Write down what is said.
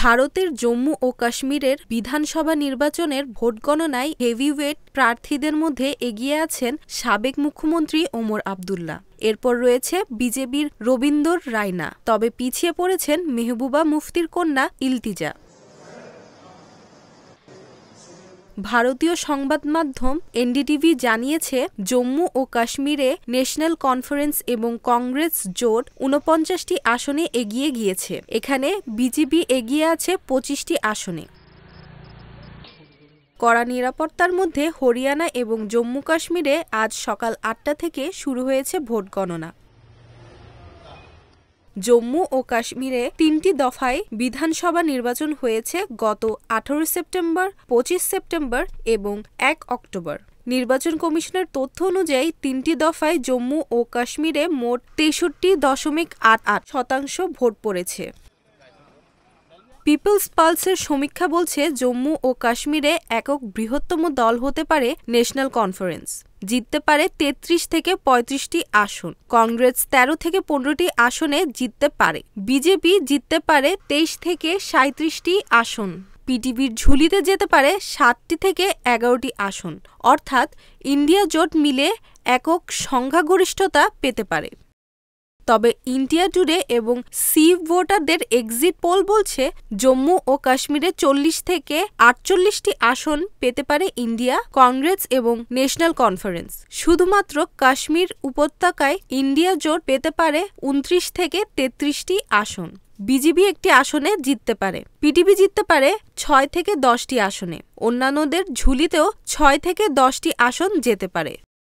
ভারতের জম্মু ও কাশ্মীরের বিধানসভা নির্বাচনের ভোট গণনায় হেভিওয়েট প্রার্থীদের মধ্যে এগিয়ে আছেন সাবেক মুখ্যমন্ত্রী ওমর আবদুল্লা এরপর রয়েছে বিজেপির রবীন্দর রায়না তবে পিছিয়ে পড়েছেন মেহবুবা মুফতির কন্যা ইলতিজা ভারতীয় সংবাদ মাধ্যম এনডিটিভি জানিয়েছে জম্মু ও কাশ্মীরে ন্যাশনাল কনফারেন্স এবং কংগ্রেস জোট উনপঞ্চাশটি আসনে এগিয়ে গিয়েছে এখানে বিজেপি এগিয়ে আছে পঁচিশটি আসনে কড়া নিরাপত্তার মধ্যে হরিয়ানা এবং জম্মু কাশ্মীরে আজ সকাল আটটা থেকে শুরু হয়েছে ভোট গণনা জম্মু ও কাশ্মীরে তিনটি দফায় বিধানসভা নির্বাচন হয়েছে গত আঠারো সেপ্টেম্বর পঁচিশ সেপ্টেম্বর এবং এক অক্টোবর নির্বাচন কমিশনের তথ্য অনুযায়ী তিনটি দফায় জম্মু ও কাশ্মীরে মোট তেষট্টি দশমিক আট আট শতাংশ ভোট পড়েছে পিপলস পালসের সমীক্ষা বলছে জম্মু ও কাশ্মীরে একক বৃহত্তম দল হতে পারে ন্যাশনাল কনফারেন্স জিততে পারে ৩৩ থেকে ৩৫টি আসন কংগ্রেস ১৩ থেকে ১৫টি আসনে জিততে পারে বিজেপি জিততে পারে ২৩ থেকে ৩৭টি আসন পিটিভির ঝুলিতে যেতে পারে সাতটি থেকে এগারোটি আসন অর্থাৎ ইন্ডিয়া জোট মিলে একক সংখ্যাগরিষ্ঠতা পেতে পারে তবে ইন্ডিয়া টুডে এবং সি ভোটারদের এক্সিট পোল বলছে জম্মু ও কাশ্মীরে চল্লিশ থেকে আটচল্লিশটি আসন পেতে পারে ইন্ডিয়া কংগ্রেস এবং ন্যাশনাল কনফারেন্স শুধুমাত্র কাশ্মীর উপত্যকায় ইন্ডিয়া জোট পেতে পারে উনত্রিশ থেকে তেত্রিশটি আসন বিজিবি একটি আসনে জিততে পারে পিটিবি জিততে পারে ছয় থেকে দশটি আসনে অন্যান্যদের ঝুলিতেও ছয় থেকে দশটি আসন যেতে পারে